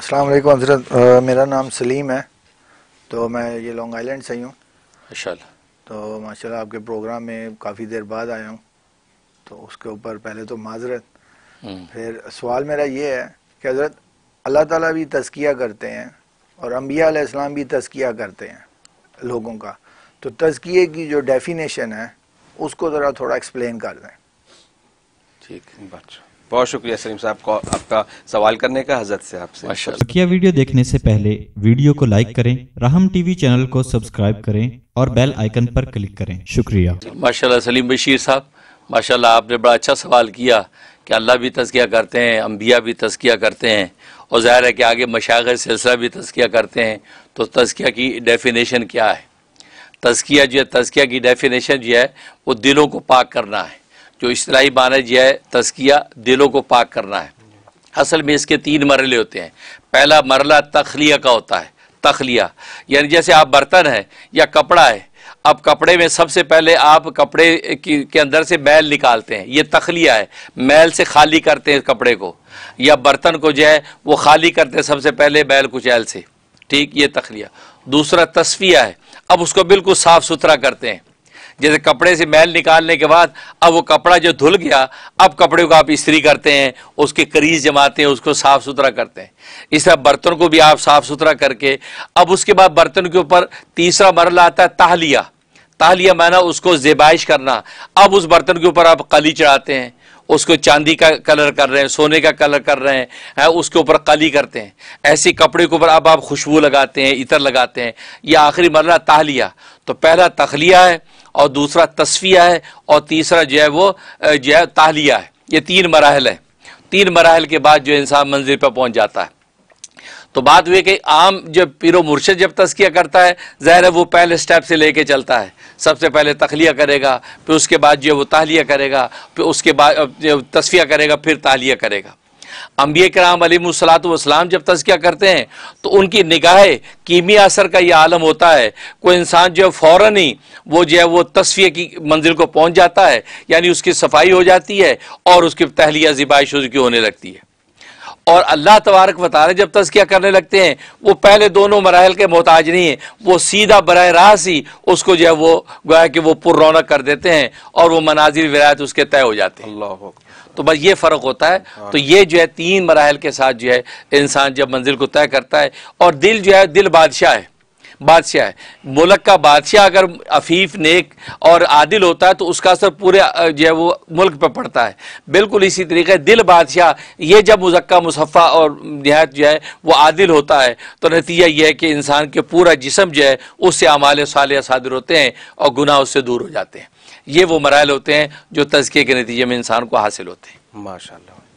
अस्सलाम वालेकुम हजरत मेरा नाम सलीम है तो मैं ये लॉन्ग आइलैंड से ही हूँ माशाल्लाह तो माशाल्लाह आपके प्रोग्राम में काफ़ी देर बाद आया हूँ तो उसके ऊपर पहले तो माजरत हम्म। फिर सवाल मेरा ये है कि हजरत अल्लाह ताला भी तस्किया करते हैं और अम्बिया इस्लाम भी तस्किया करते हैं लोगों का तो तस्किए की जो डेफिनेशन है उसको ज़रा थोड़ा एक्सप्लेन कर दें ठीक है बहुत शुक्रिया सलीम साहब को आपका सवाल करने का हजरत से आपसे तो किया वीडियो देखने से पहले वीडियो को लाइक करें रहम टीवी चैनल को सब्सक्राइब करें और बेल आइकन पर क्लिक करें शुक्रिया माशा सलीम बशीर साहब माशा आपने बड़ा अच्छा सवाल किया कि अल्लाह भी तस्किया करते हैं अम्बिया भी तस्किया करते हैं और ज़ाहिर है कि आगे मशागर सिलसिला भी तस्किया करते हैं तो तस्किया की डेफिनेशन क्या है तस्किया जो है तस्किया की डेफिनेशन जो है वो दिलों को पाक करना है जो असलाही माना गया है तस्किया दिलों को पाक करना है असल में इसके तीन मरले होते हैं पहला मरला तखलिया का होता है तखलिया यानी जैसे आप बर्तन है या कपड़ा है अब कपड़े में सबसे पहले आप कपड़े की के अंदर से मैल निकालते हैं ये तखलिया है मैल से खाली करते हैं कपड़े को या बर्तन को जो है वो खाली करते हैं सबसे पहले मैल कुचैल से ठीक ये तखलिया दूसरा तस्फिया है अब उसको बिल्कुल साफ़ सुथरा करते हैं जैसे कपड़े से मैल निकालने के बाद अब वो कपड़ा जो धुल गया अब कपड़े को आप इस्त्री करते हैं उसके करीज जमाते हैं उसको साफ़ सुथरा करते हैं इस तरह बर्तन को भी आप साफ़ सुथरा करके अब उसके बाद बर्तन के ऊपर तीसरा मरला आता है ताहलिया ताहलिया माना उसको जेबाइश करना अब उस बर्तन के ऊपर आप कली चढ़ाते हैं उसको चांदी का कलर कर रहे हैं सोने का कलर कर रहे हैं उसके ऊपर कली करते हैं ऐसे कपड़े के ऊपर अब आप खुशबू लगाते हैं इतर लगाते हैं यह आखिरी मरला ताहलिया तो पहला तखलिया है और दूसरा तस्विया है और तीसरा जो है वो जो है ताहलिया है ये तीन मराहल है तीन मराहल के बाद जो इंसान मंजिल पर पहुँच जाता है तो बात हुई कि आम जब पीरो मुर्शद जब तस्किया करता है ज़ाहिर है वो पहले स्टेप से लेके चलता है सबसे पहले तखलिया करेगा फिर उसके बाद जो है वो तहलिया करेगा फिर उसके बाद तस्फिया करेगा फिर तहलिया करेगा अम्बिया कराम अलीसलातम जब तस्किया करते हैं तो उनकी निगाह कीमिया असर का यह आलम होता है कोई इंसान जो है फ़ौर ही वो जो है वो तस्वीर की मंजिल को पहुँच जाता है यानी उसकी सफाई हो जाती है और उसकी तहलिया जिबाइश की होने लगती है और अल्लाह तबारक बता रहे जब तस्किया करने लगते हैं वो पहले दोनों मराहल के मोहताज नहीं है वो सीधा बरह रास ही उसको जो है वो गोया कि वो पुर रौनक कर देते हैं और वो मनाजिर विरायत उसके तय हो जाते हैं तो बस ये फ़र्क होता है हाँ। तो ये जो है तीन मराहल के साथ जो है इंसान जब मंजिल को तय करता है और दिल जो है दिल बादशाह है बादशाह है मुल्क का बादशाह अगर अफीफ नेक और आदिल होता है तो उसका असर पूरे जो है वो मुल्क पर पड़ता है बिल्कुल इसी तरीके दिल बादशाह ये जब मुजक्का मुसफ़ा और नहायत जो है वो आदिल होता है तो नतीजा यह है कि इंसान के पूरा जिसम जो है उससे अमाल साल सादिर होते हैं और गुनाह उससे दूर हो जाते हैं ये वो मरल होते हैं जो तजके के नतीजे में इंसान को हासिल होते हैं माशा